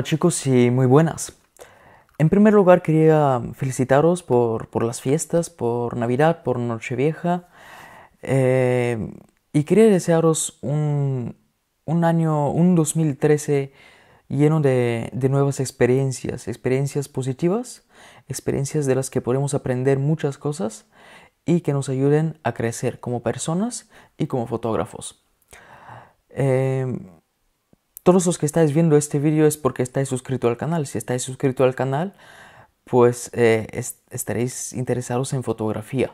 Hola chicos y muy buenas. En primer lugar quería felicitaros por, las fiestas, por Navidad, por Nochevieja eh, y quería desearos un, año, un 2013 lleno de, de nuevas experiencias, experiencias positivas, experiencias de las que podemos aprender muchas cosas y que nos ayuden a crecer como personas y como fotógrafos. Eh, todos los que estáis viendo este vídeo es porque estáis suscrito al canal. Si estáis suscrito al canal, pues eh, estaréis interesados en fotografía.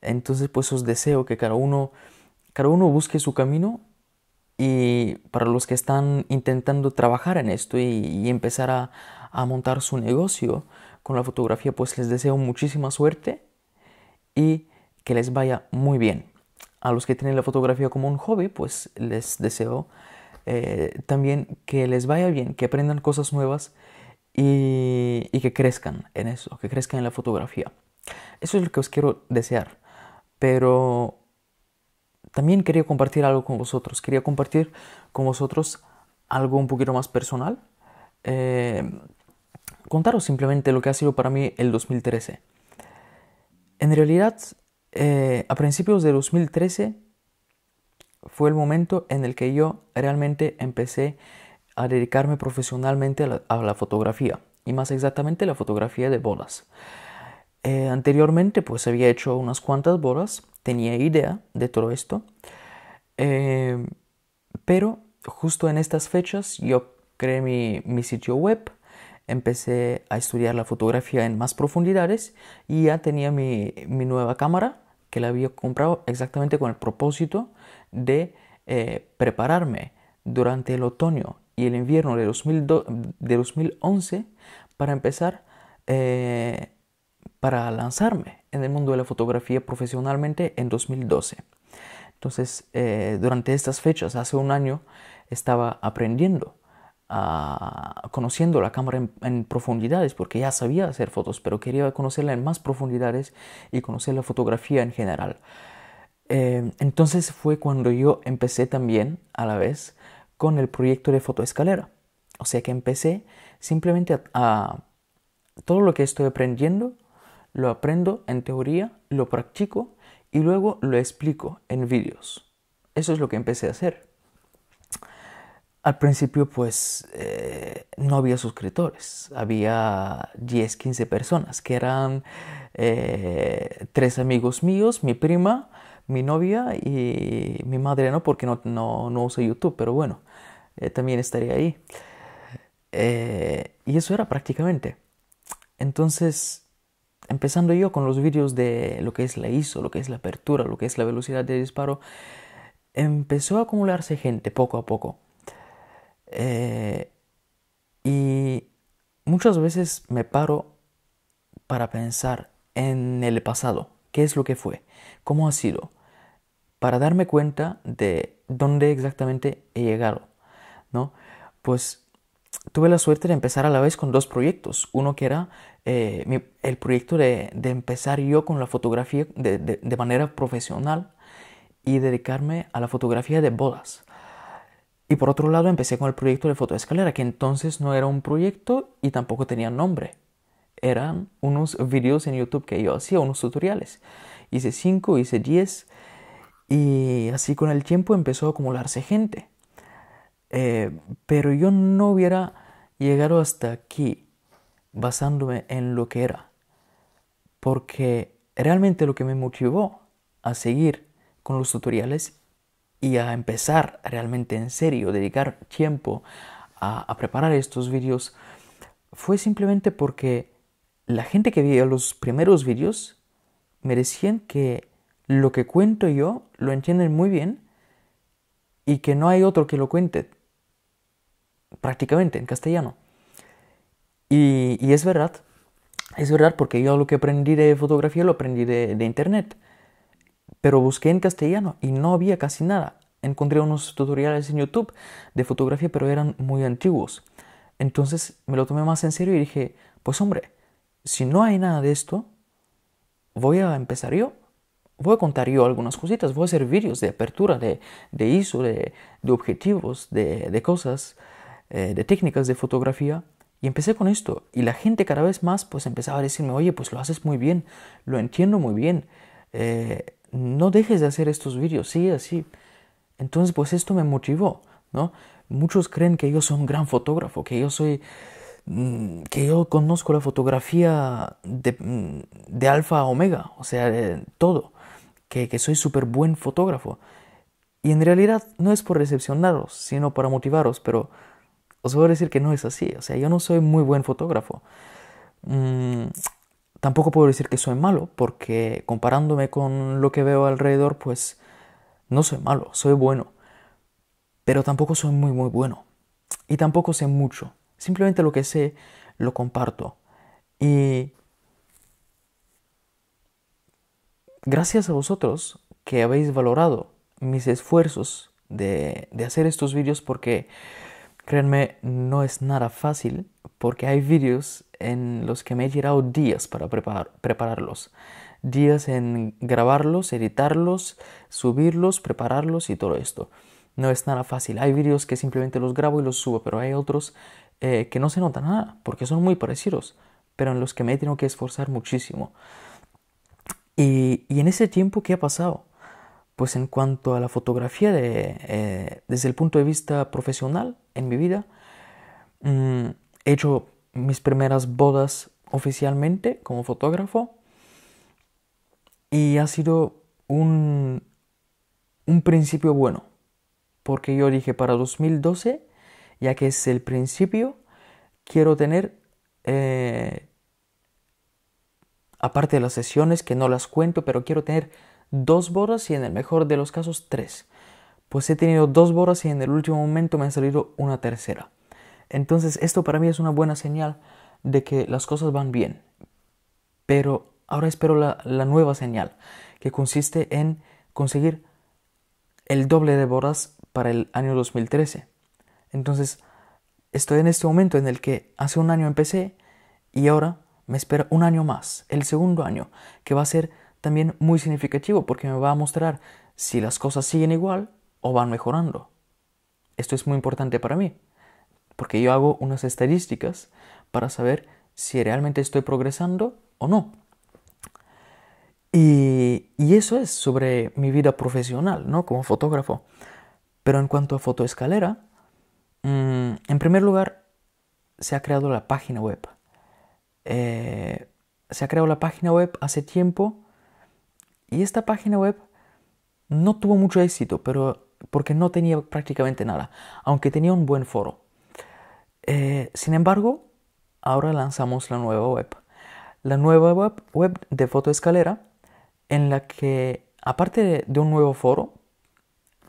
Entonces, pues os deseo que cada uno, cada uno busque su camino y para los que están intentando trabajar en esto y, empezar a, a, montar su negocio con la fotografía, pues les deseo muchísima suerte y que les vaya muy bien. A los que tienen la fotografía como un hobby, pues les deseo eh, también que les vaya bien, que aprendan cosas nuevas y, que crezcan en eso, que crezcan en la fotografía. Eso es lo que os quiero desear. Pero también quería compartir algo con vosotros. Quería compartir con vosotros algo un poquito más personal. Eh, contaros simplemente lo que ha sido para mí el 2013. En realidad, eh, a principios de 2013 fue el momento en el que yo realmente empecé a dedicarme profesionalmente a la, fotografía y más exactamente la fotografía de bolas. Eh, anteriormente pues había hecho unas cuantas bolas. tenía idea de todo esto, eh, pero justo en estas fechas yo creé mi, sitio web, empecé a estudiar la fotografía en más profundidades y ya tenía mi nueva cámara que la había comprado exactamente con el propósito de eh, prepararme durante el otoño y el invierno de, 2011 para empezar eh, para lanzarme en el mundo de la fotografía profesionalmente en 2012. Entonces, eh, durante estas fechas, hace un año, estaba aprendiendo, a, ah, conociendo la cámara en, profundidades, porque ya sabía hacer fotos, pero quería conocerla en más profundidades y conocer la fotografía en general. Em, entonces fue cuando yo empecé también a la vez con el proyecto de fotoescalera. O sea que empecé simplemente a, todo lo que estoy aprendiendo, lo aprendo en teoría, lo practico y luego lo explico en vídeos. Eso es lo que empecé a hacer. Al principio pues eh, no había suscriptores, había 10, 15 personas que eran eh, tres amigos míos, mi prima, mi novia y mi madre no, porque no, uso YouTube, pero bueno, eh, también estaría ahí. Eh, y eso era prácticamente. Entonces, empezando yo con los vídeos de lo que es la ISO, lo que es la apertura, lo que es la velocidad de disparo, empezó a acumularse gente poco a poco. Eh, y muchas veces me paro para pensar en el pasado, qué es lo que fue, cómo ha sido, para darme cuenta de dónde exactamente he llegado, ¿no? Pues tuve la suerte de empezar a la vez con dos proyectos. Uno que era eh, el proyecto de, empezar yo con la fotografía de, manera profesional y dedicarme a la fotografía de bodas. Y por otro lado empecé con el proyecto de fotoescalera, que entonces no era un proyecto y tampoco tenía nombre. Eran unos vídeos en YouTube que yo hacía, unos tutoriales. Hice 5, hice 10 y así con el tiempo empezó a acumularse gente. Eh, pero yo no hubiera llegado hasta aquí basándome en lo que era. Porque realmente lo que me motivó a seguir con los tutoriales y a empezar realmente en serio, dedicar tiempo a, a preparar estos vídeos, fue simplemente porque la gente que veía los primeros vídeos me decían que lo que cuento yo lo entienden muy bien y que no hay otro que lo cuente prácticamente en castellano. Y, es verdad, es verdad porque yo lo que aprendí de fotografía lo aprendí de internet, pero busqué en castellano y no había casi nada. Encontré unos tutoriales en YouTube de fotografía, pero eran muy antiguos. Entonces me lo tomé más en serio y dije, pues hombre, si no hay nada de esto, voy a empezar yo voy a contar yo algunas cositas, voy a hacer vídeos de apertura, de, ISO, de, objetivos, de, cosas, eh, de técnicas de fotografía. Y empecé con esto. Y la gente cada vez más pues empezaba a decirme, oye, pues lo haces muy bien, lo entiendo muy bien. Eh, no dejes de hacer estos vídeos, sigue así. Entonces pues esto me motivó, ¿no? Muchos creen que yo soy un gran fotógrafo, que yo soy mm, que yo conozco la fotografía de, mm, de alfa a omega, o sea, de todo que, soy súper buen fotógrafo. Y en realidad no es por decepcionaros, sino para motivaros, pero os voy a decir que no es así. O sea, yo no soy muy buen fotógrafo. Mm, tampoco puedo decir que soy malo, porque comparándome con lo que veo alrededor, pues no soy malo, soy bueno. Pero tampoco soy muy, muy bueno. Y tampoco sé mucho. Simplemente lo que sé lo comparto. Y Gracias a vosotros que habéis valorado mis esfuerzos de, hacer estos vídeos porque créanme, no es nada fácil porque hay vídeos en los que me he tirado días para preparar, prepararlos. Días en grabarlos, editarlos, subirlos, prepararlos y todo esto. No es nada fácil. Hay vídeos que simplemente los grabo y los subo, pero hay otros eh, que no se nota nada porque son muy parecidos, pero en los que me he tenido que esforzar muchísimo. Y, en ese tiempo, ¿qué ha pasado? Pues en cuanto a la fotografía de, eh, desde el punto de vista profesional en mi vida, mm, he hecho mis primeras bodas oficialmente como fotógrafo y ha sido un, un principio bueno, porque yo dije para 2012, ya que es el principio, quiero tener eh, Aparte de las sesiones, que no las cuento, pero quiero tener dos bodas y en el mejor de los casos tres. Pues he tenido dos bodas y en el último momento me ha salido una tercera. Entonces esto para mí es una buena señal de que las cosas van bien. Pero ahora espero la, nueva señal, que consiste en conseguir el doble de bodas para el año 2013. Entonces, estoy en este momento en el que hace un año empecé y ahora me espera un año más, el segundo año, que va a ser también muy significativo porque me va a mostrar si las cosas siguen igual o van mejorando. Esto es muy importante para mí, porque yo hago unas estadísticas para saber si realmente estoy progresando o no. Y, y eso es sobre mi vida profesional, ¿no? Como fotógrafo. Pero en cuanto a fotoescalera, mm, en primer lugar, se ha creado la página web. Eh, se ha creado la página web hace tiempo y esta página web no tuvo mucho éxito, pero porque no tenía prácticamente nada, aunque tenía un buen foro. Eh, sin embargo, ahora lanzamos la nueva web. La nueva web, web de fotoescalera en la que, aparte de, un nuevo foro,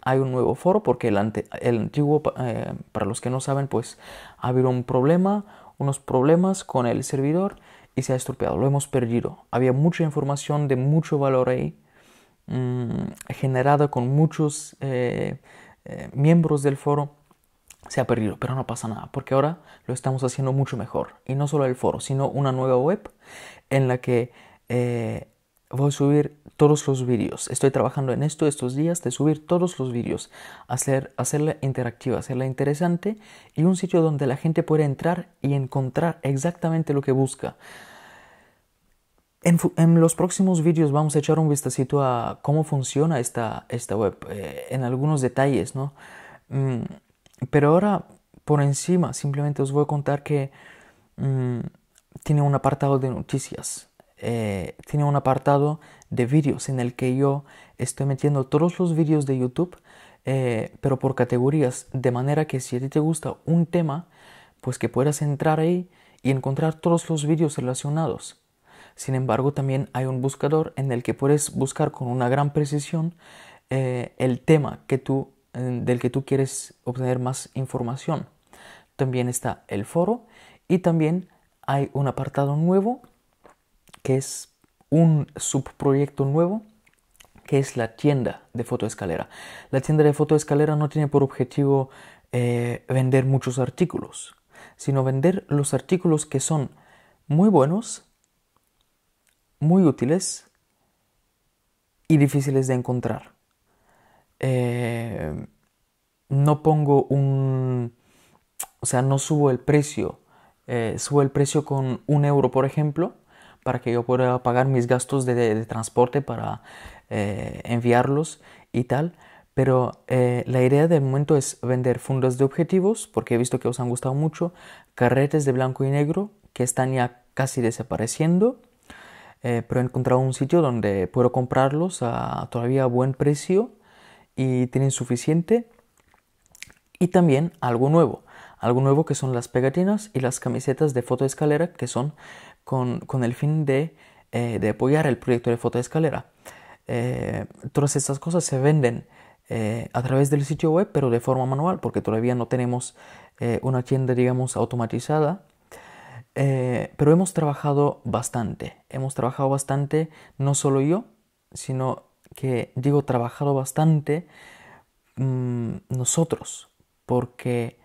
hay un nuevo foro porque el, ante, el antiguo, eh, para los que no saben, pues ha habido un problema, unos problemas con el servidor y se ha estropeado, lo hemos perdido. Había mucha información de mucho valor ahí, mm, generada con muchos eh, eh, miembros del foro. Se ha perdido, pero no pasa nada, porque ahora lo estamos haciendo mucho mejor. Y no solo el foro, sino una nueva web en la que eh, voy a subir todos los vídeos. Estoy trabajando en esto estos días de subir todos los vídeos, hacer, hacerla interactiva, hacerla interesante y un sitio donde la gente pueda entrar y encontrar exactamente lo que busca. En, los próximos vídeos vamos a echar un vistacito a cómo funciona esta, esta web, eh, en algunos detalles, ¿no? Mm, pero ahora, por encima, simplemente os voy a contar que mm, tiene un apartado de noticias eh, tiene un apartado de vídeos en el que yo estoy metiendo todos los vídeos de YouTube, eh, pero por categorías, de manera que si a ti te gusta un tema, pues que puedas entrar ahí y encontrar todos los vídeos relacionados. Sin embargo, también hay un buscador en el que puedes buscar con una gran precisión eh, el tema que tú, del que tú quieres obtener más información. También está el foro y también hay un apartado nuevo que es un subproyecto nuevo que es la tienda de fotoescalera. La tienda de fotoescalera no tiene por objetivo eh, vender muchos artículos, sino vender los artículos que son muy buenos, muy útiles y difíciles de encontrar. Eh, no pongo un... o sea, no subo el precio. Eh, subo el precio con un euro, por ejemplo, para que yo pueda pagar mis gastos de, transporte para eh, enviarlos y tal. Pero eh, la idea del momento es vender fundas de objetivos, porque he visto que os han gustado mucho, carretes de blanco y negro, que están ya casi desapareciendo, eh, pero he encontrado un sitio donde puedo comprarlos a todavía buen precio y tienen suficiente. Y también algo nuevo, algo nuevo que son las pegatinas y las camisetas de foto escalera, que son con, el fin eh, de, apoyar el proyecto de de escalera. Eh, todas estas cosas se venden eh, a través del sitio web, pero de forma manual, porque todavía no tenemos una tienda, digamos, automatizada. pero hemos trabajado bastante, hemos trabajado bastante, no solo yo, sino que digo trabajado bastante mm, nosotros, porque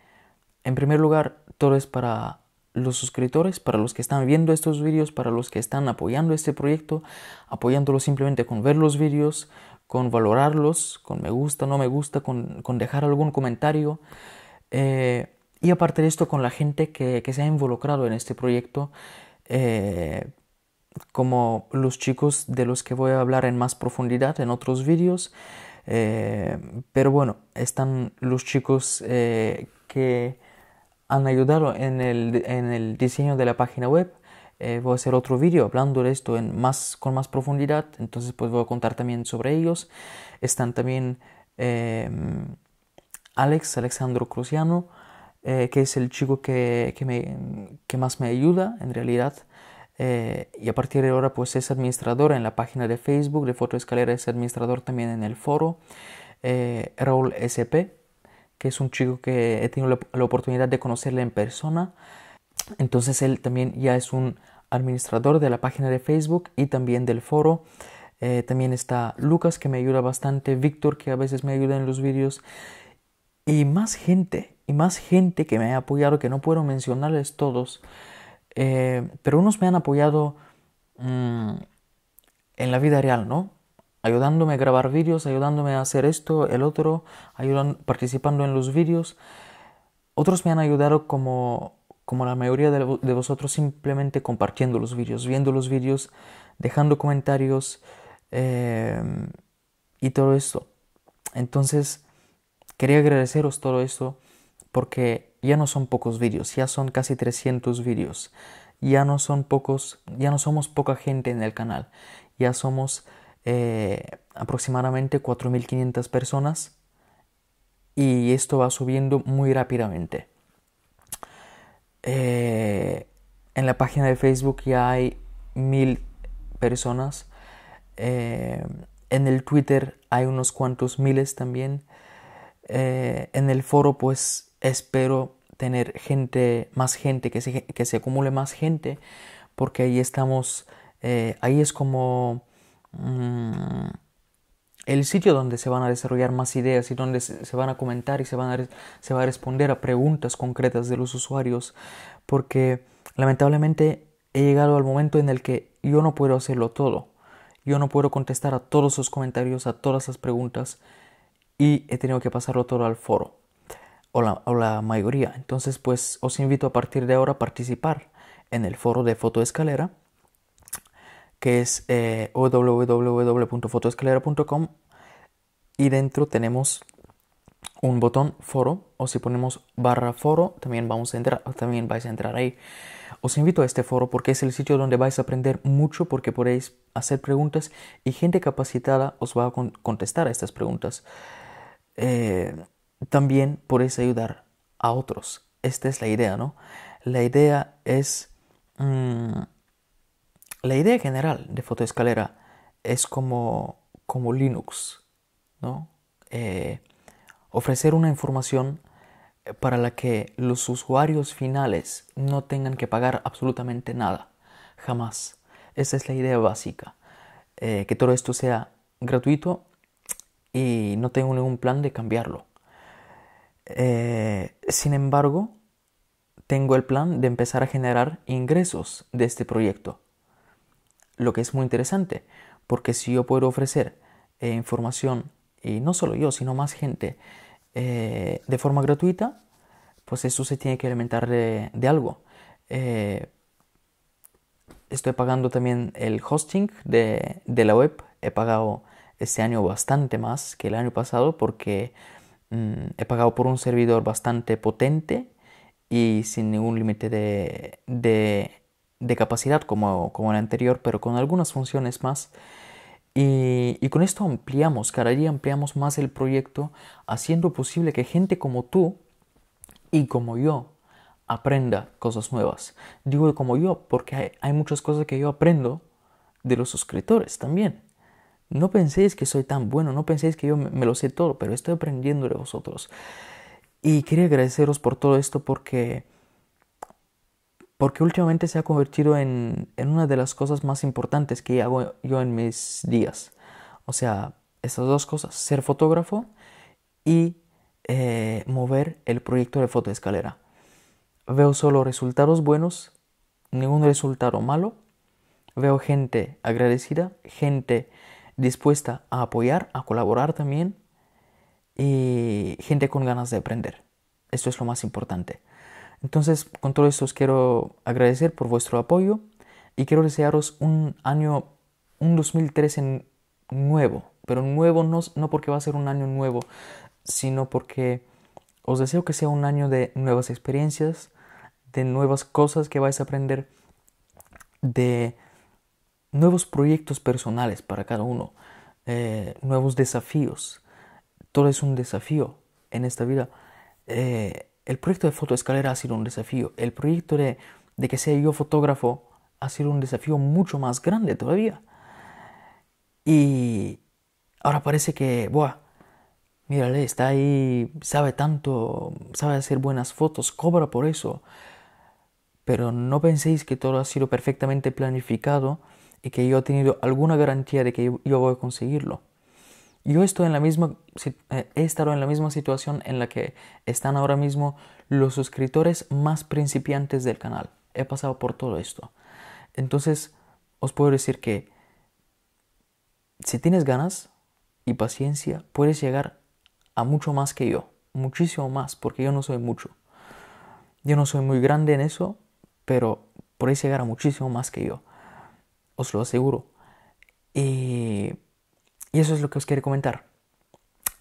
en primer lugar todo es para los suscriptores, para los que están viendo estos vídeos, para los que están apoyando este proyecto, apoyándolo simplemente con ver los vídeos, con valorarlos, con me gusta, no me gusta, con, dejar algún comentario. Eh, y aparte de esto, con la gente que, se ha involucrado en este proyecto, eh, como los chicos de los que voy a hablar en más profundidad en otros vídeos. Eh, pero bueno, están los chicos que han ayudado en el, diseño de la página web. Eh, voy a hacer otro vídeo hablando de esto en más, con más profundidad, entonces pues voy a contar también sobre ellos. Están también em, Alex, Alexandro Cruciano, eh, que es el chico que, que, más me ayuda en realidad. Eh, y a partir de ahora pues es administrador en la página de Facebook de escalera es administrador también en el foro. Raúl SP, que es un chico que he tenido la, oportunidad de conocerle en persona. Entonces él también ya es un administrador de la página de Facebook y también del foro. Eh, también está Lucas que me ayuda bastante, Víctor que a veces me ayuda en los vídeos y más gente, y más gente que me ha apoyado que no puedo mencionarles todos. Eh, pero unos me han apoyado mm, en la vida real, ¿no? ayudándome a grabar vídeos, ayudándome a hacer esto, el otro, participando en los vídeos. Otros me han ayudado como, como la mayoría de, vosotros simplemente compartiendo los vídeos, viendo los vídeos, dejando comentarios eh, y todo esto. Entonces, quería agradeceros todo esto porque ya no son pocos vídeos, ya son casi 300 vídeos. Ya no son pocos, ya no somos poca gente en el canal. Ya somos eh, aproximadamente 4.500 personas y esto va subiendo muy rápidamente. Eh, en la página de Facebook ya hay 1.000 personas. Eh, en el Twitter hay unos cuantos miles también. en el foro pues espero tener gente, más gente, que se, que se acumule más gente, porque ahí estamos, ahí es como Mm. el sitio donde se van a desarrollar más ideas y donde se van a comentar y se, van a, se va a responder a preguntas concretas de los usuarios, porque lamentablemente he llegado al momento en el que yo no puedo hacerlo todo, yo no puedo contestar a todos sus comentarios, a todas las preguntas y he tenido que pasarlo todo al foro o la, o la mayoría. Entonces, pues os invito a partir de ahora a participar en el foro de Fotoescalera que es eh, www.fotoescalera.com y dentro tenemos un botón foro o si ponemos barra foro también, vamos a entrar, también vais a entrar ahí. Os invito a este foro porque es el sitio donde vais a aprender mucho porque podéis hacer preguntas y gente capacitada os va a contestar a estas preguntas. Eh, también podéis ayudar a otros. Esta es la idea, ¿no? La idea es... Mm, la idea general de fotoescalera es como, Linux, eh, ofrecer una información eh, para la que los usuarios finales no tengan que pagar absolutamente nada, jamás. Esa es la idea básica, eh, que todo esto sea gratuito y no tengo ningún plan de cambiarlo. sin embargo, tengo el plan de empezar a generar ingresos de este proyecto lo que es muy interesante, porque si yo puedo ofrecer eh, información, y no solo yo, sino más gente, eh, de forma gratuita, pues eso se tiene que alimentar de, algo. Eh, estoy pagando también el hosting de, la web, he pagado este año bastante más que el año pasado porque mm, he pagado por un servidor bastante potente y sin ningún límite de, de de capacidad como, como la anterior, pero con algunas funciones más. Y, y, con esto ampliamos, cada día ampliamos más el proyecto, haciendo posible que gente como tú y como yo aprenda cosas nuevas. Digo como yo porque hay, muchas cosas que yo aprendo de los suscriptores también. No penséis que soy tan bueno, no penséis que yo me lo sé todo, pero estoy aprendiendo de vosotros. Y quería agradeceros por todo esto porque porque últimamente se ha convertido en, una de las cosas más importantes que hago yo en mis días. O sea, esas dos cosas, ser fotógrafo y eh, mover el proyecto de foto escalera. Veo solo resultados buenos, ningún resultado malo. Veo gente agradecida, gente dispuesta a apoyar, a colaborar también y gente con ganas de aprender. Esto es lo más importante. Entonces, con todo esto os quiero agradecer por vuestro apoyo y quiero desearos un año, un 2013 nuevo, pero nuevo no, no porque va a ser un año nuevo, sino porque os deseo que sea un año de nuevas experiencias, de nuevas cosas que vais a aprender, de nuevos proyectos personales para cada uno, eh, nuevos desafíos. Todo es un desafío en esta vida. Eh, el proyecto de fotoescalera ha sido un desafío. El proyecto de, que sea yo fotógrafo ha sido un desafío mucho más grande todavía. Y ahora parece que, buah, mírale, está ahí, sabe tanto, sabe hacer buenas fotos, cobra por eso. Pero no penséis que todo ha sido perfectamente planificado y que yo he tenido alguna garantía de que yo voy a conseguirlo. Yo estoy en la misma, eh, he estado en la misma situación en la que están ahora mismo los suscriptores más principiantes del canal. He pasado por todo esto. Entonces, os puedo decir que si tienes ganas y paciencia, puedes llegar a mucho más que yo. Muchísimo más, porque yo no soy mucho. Yo no soy muy grande en eso, pero podéis llegar a muchísimo más que yo. Os lo aseguro. Y y eso es lo que os quiero comentar.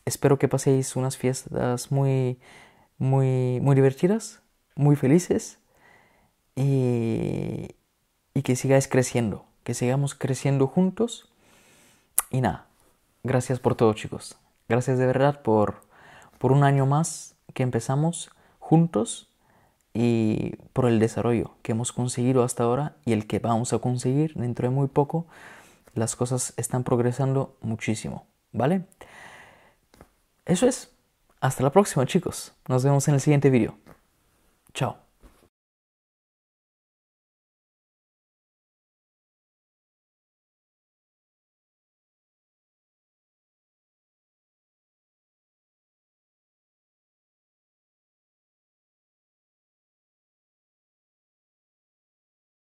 Espero que paséis unas fiestas muy, muy, muy divertidas, muy felices y, y que sigáis creciendo, que sigamos creciendo juntos. Y nada, gracias por todo chicos. Gracias de verdad por, por un año más que empezamos juntos y por el desarrollo que hemos conseguido hasta ahora y el que vamos a conseguir dentro de muy poco las cosas están progresando muchísimo, ¿vale? Eso es. Hasta la próxima, chicos. Nos vemos en el siguiente vídeo. Chao.